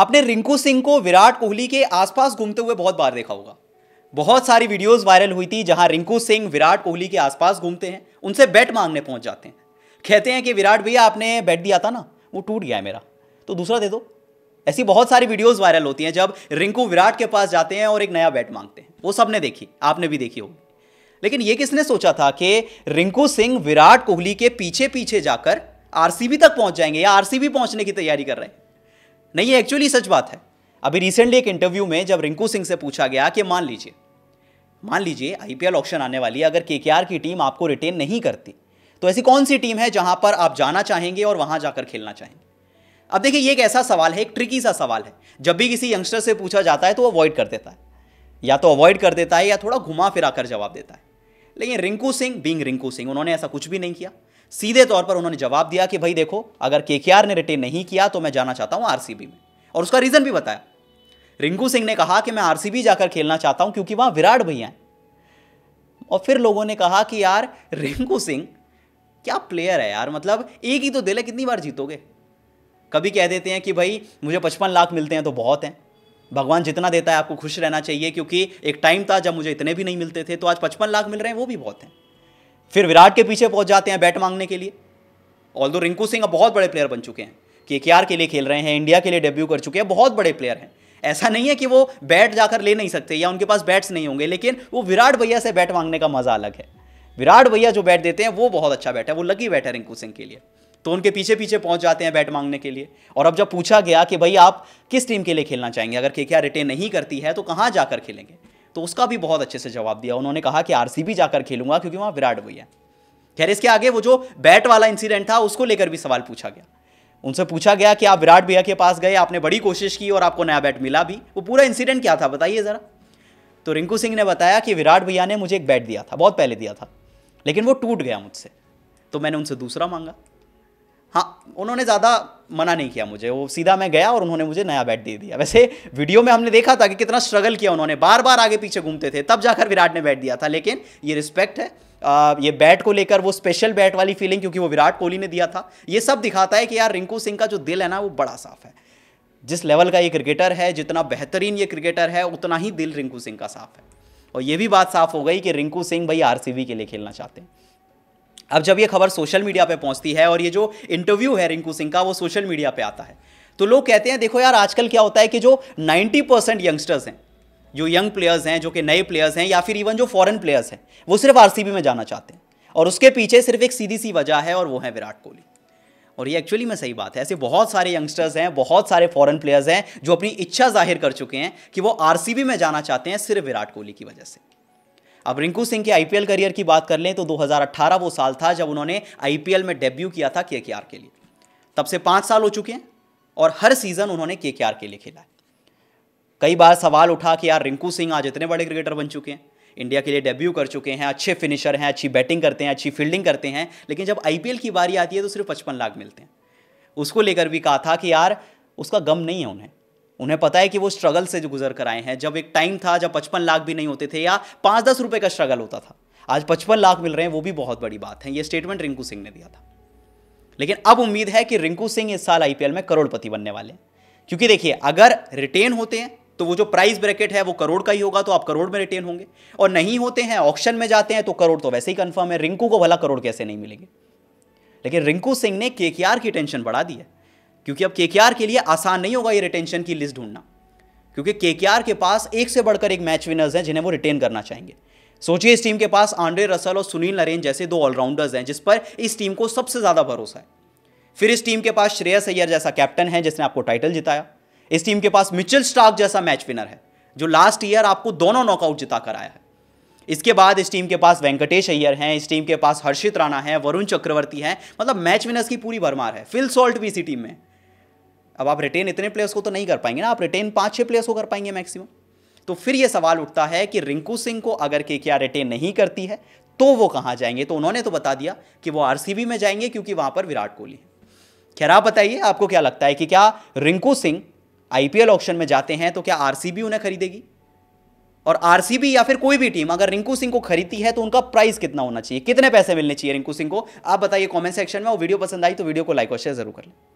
आपने रिंकू सिंह को विराट कोहली के आसपास घूमते हुए बहुत बार देखा होगा बहुत सारी वीडियोस वायरल हुई थी जहां रिंकू सिंह विराट कोहली के आसपास घूमते हैं उनसे बैट मांगने पहुंच जाते हैं कहते हैं कि विराट भैया आपने बैट दिया था ना वो टूट गया है मेरा तो दूसरा दे दो ऐसी बहुत सारी वीडियोस वायरल होती हैं जब रिंकू विराट के पास जाते हैं और एक नया बैट मांगते हैं वो सबने देखी आपने भी देखी होगी लेकिन ये किसने सोचा था कि रिंकू सिंह विराट कोहली के पीछे पीछे जाकर आरसीबी तक पहुंच जाएंगे या आरसीबी पहुंचने की तैयारी कर रहे हैं नहीं ये एक्चुअली सच बात है अभी रिसेंटली एक इंटरव्यू में जब रिंकू सिंह से पूछा गया कि मान लीजिए मान लीजिए आईपीएल ऑप्शन आने वाली है अगर के की टीम आपको रिटेन नहीं करती तो ऐसी कौन सी टीम है जहां पर आप जाना चाहेंगे और वहां जाकर खेलना चाहेंगे अब देखिए ये एक ऐसा सवाल है एक ट्रिकी सा सवाल है जब भी किसी यंगस्टर से पूछा जाता है तो अवॉइड कर देता है या तो अवॉइड कर देता है या थोड़ा घुमा फिरा कर जवाब देता है लेकिन रिंकू सिंह बींग रिंकू सिंह उन्होंने ऐसा कुछ भी नहीं किया सीधे तौर पर उन्होंने जवाब दिया कि भाई देखो अगर के ने रिटेन नहीं किया तो मैं जाना चाहता हूँ आर में और उसका रीज़न भी बताया रिंकू सिंह ने कहा कि मैं आर जाकर खेलना चाहता हूँ क्योंकि वहाँ विराट भैया हैं और फिर लोगों ने कहा कि यार रिंकू सिंह क्या प्लेयर है यार मतलब एक ही तो दिल है कितनी बार जीतोगे कभी कह देते हैं कि भाई मुझे पचपन लाख मिलते हैं तो बहुत हैं भगवान जितना देता है आपको खुश रहना चाहिए क्योंकि एक टाइम था जब मुझे इतने भी नहीं मिलते थे तो आज पचपन लाख मिल रहे हैं वो भी बहुत हैं फिर विराट के पीछे पहुंच जाते हैं बैट मांगने के लिए ऑल दो रिंकू सिंह अब बहुत बड़े प्लेयर बन चुके हैं के के लिए खेल रहे हैं इंडिया के लिए डेब्यू कर चुके हैं बहुत बड़े प्लेयर हैं ऐसा नहीं है कि वो बैट जाकर ले नहीं सकते या उनके पास बैट्स नहीं होंगे लेकिन वो विराट भैया से बैट मांगने का मजा अलग है विराट भैया जो बैट देते हैं वो बहुत अच्छा बैट है वो लकी बैट है रिंकू सिंह के लिए तो उनके पीछे पीछे पहुंच जाते हैं बैट मांगने के लिए और अब जब पूछा गया कि भाई आप किस टीम के लिए खेलना चाहेंगे अगर के रिटेन नहीं करती है तो कहाँ जाकर खेलेंगे तो उसका भी बहुत अच्छे से जवाब दिया उन्होंने कहा कि आरसीबी जाकर खेलूंगा क्योंकि वहाँ विराट कोहली है खैर इसके आगे वो जो बैट वाला इंसिडेंट था उसको लेकर भी सवाल पूछा गया उनसे पूछा गया कि आप विराट भैया के पास गए आपने बड़ी कोशिश की और आपको नया बैट मिला भी वो पूरा इंसिडेंट क्या था बताइए ज़रा तो रिंकू सिंह ने बताया कि विराट भैया ने मुझे एक बैट दिया था बहुत पहले दिया था लेकिन वो टूट गया मुझसे तो मैंने उनसे दूसरा मांगा हाँ उन्होंने ज़्यादा मना नहीं किया मुझे वो सीधा मैं गया और उन्होंने मुझे नया बैट दे दिया वैसे वीडियो में हमने देखा था कि कितना स्ट्रगल किया उन्होंने बार बार आगे पीछे घूमते थे तब जाकर विराट ने बैट दिया था लेकिन ये रिस्पेक्ट है आ, ये बैट को लेकर वो स्पेशल बैट वाली फीलिंग क्योंकि वो विराट कोहली ने दिया था ये सब दिखाता है कि यार रिंकू सिंह का जो दिल है ना वो बड़ा साफ है जिस लेवल का ये क्रिकेटर है जितना बेहतरीन ये क्रिकेटर है उतना ही दिल रिंकू सिंह का साफ है और ये भी बात साफ हो गई कि रिंकू सिंह भाई आर के लिए खेलना चाहते हैं अब जब ये खबर सोशल मीडिया पे पहुंचती है और ये जो इंटरव्यू है रिंकू सिंह का वो सोशल मीडिया पे आता है तो लोग कहते हैं देखो यार आजकल क्या होता है कि जो 90 परसेंट यंगस्टर्स हैं जो यंग प्लेयर्स हैं जो कि नए प्लेयर्स हैं या फिर इवन जो फॉरेन प्लेयर्स हैं वो सिर्फ आर में जाना चाहते हैं और उसके पीछे सिर्फ एक सीधी सी वजह है और वो है विराट कोहली और ये एक्चुअली में सही बात है ऐसे बहुत सारे यंगस्टर्स हैं बहुत सारे फॉरेन प्लेयर्स हैं जो अपनी इच्छा जाहिर कर चुके हैं कि वो आर में जाना चाहते हैं सिर्फ विराट कोहली की वजह से अब रिंकू सिंह के आईपीएल करियर की बात कर लें तो 2018 वो साल था जब उन्होंने आईपीएल में डेब्यू किया था केकेआर के लिए तब से पाँच साल हो चुके हैं और हर सीजन उन्होंने केकेआर के लिए खेला है कई बार सवाल उठा कि यार रिंकू सिंह आज इतने बड़े क्रिकेटर बन चुके हैं इंडिया के लिए डेब्यू कर चुके हैं अच्छे फिनिशर हैं अच्छी बैटिंग करते हैं अच्छी फील्डिंग करते हैं लेकिन जब आई की बारी आती है तो सिर्फ पचपन लाख मिलते हैं उसको लेकर भी कहा था कि यार उसका गम नहीं है उन्हें उन्हें पता है कि वो स्ट्रगल से जो गुजर कर आए हैं जब एक टाइम था जब पचपन लाख भी नहीं होते थे या पाँच दस रुपये का स्ट्रगल होता था आज पचपन लाख मिल रहे हैं वो भी बहुत बड़ी बात है ये स्टेटमेंट रिंकू सिंह ने दिया था लेकिन अब उम्मीद है कि रिंकू सिंह इस साल आईपीएल में करोड़पति बनने वाले क्योंकि देखिए अगर रिटेन होते हैं तो वो जो प्राइस ब्रैकेट है वो करोड़ का ही होगा तो आप करोड़ में रिटेन होंगे और नहीं होते हैं ऑप्शन में जाते हैं तो करोड़ तो वैसे ही कंफर्म है रिंकू को भला करोड़ कैसे नहीं मिलेंगे लेकिन रिंकू सिंह ने केकेआर की टेंशन बढ़ा दी है क्योंकि अब केकेआर के लिए आसान नहीं होगा ये रिटेंशन की लिस्ट ढूंढना क्योंकि केकेआर के पास एक से बढ़कर एक मैच विनर्स हैं जिन्हें वो रिटेन करना चाहेंगे सोचिए इस टीम के पास आंड्रे रसल और सुनील नरेन जैसे दो ऑलराउंडर्स हैं जिस पर इस टीम को सबसे ज़्यादा भरोसा है फिर इस टीम के पास श्रेयस अय्यर जैसा कैप्टन है जिसने आपको टाइटल जिताया इस टीम के पास मिचल स्टार्क जैसा मैच विनर है जो लास्ट ईयर आपको दोनों नॉकआउट जिता कर आया है इसके बाद इस टीम के पास वेंकटेश अय्यर हैं इस टीम के पास हर्षित राणा है वरुण चक्रवर्ती हैं मतलब मैच विनर्स की पूरी भरमार है फिल सॉल्ट भी इसी टीम में अब आप रिटेन इतने प्लेयर्स को तो नहीं कर पाएंगे ना आप रिटेन पाँच छः प्लेयर्स को कर पाएंगे मैक्सिमम तो फिर ये सवाल उठता है कि रिंकू सिंह को अगर के क्या रिटेन नहीं करती है तो वो कहाँ जाएंगे तो उन्होंने तो बता दिया कि वो आरसीबी में जाएंगे क्योंकि वहाँ पर विराट कोहली है खैर आप बताइए आपको क्या लगता है कि क्या रिंकू सिंह आईपीएल ऑप्शन में जाते हैं तो क्या आर उन्हें खरीदेगी और आर या फिर कोई भी टीम अगर रिंकू सिंह को खरीदती है तो उनका प्राइस कितना होना चाहिए कितने पैसे मिलने चाहिए रिंकू सिंह को आप बताइए कमेंट सेक्शन में वो वीडियो पसंद आई तो वीडियो को लाइक और शेयर जरूर कर लें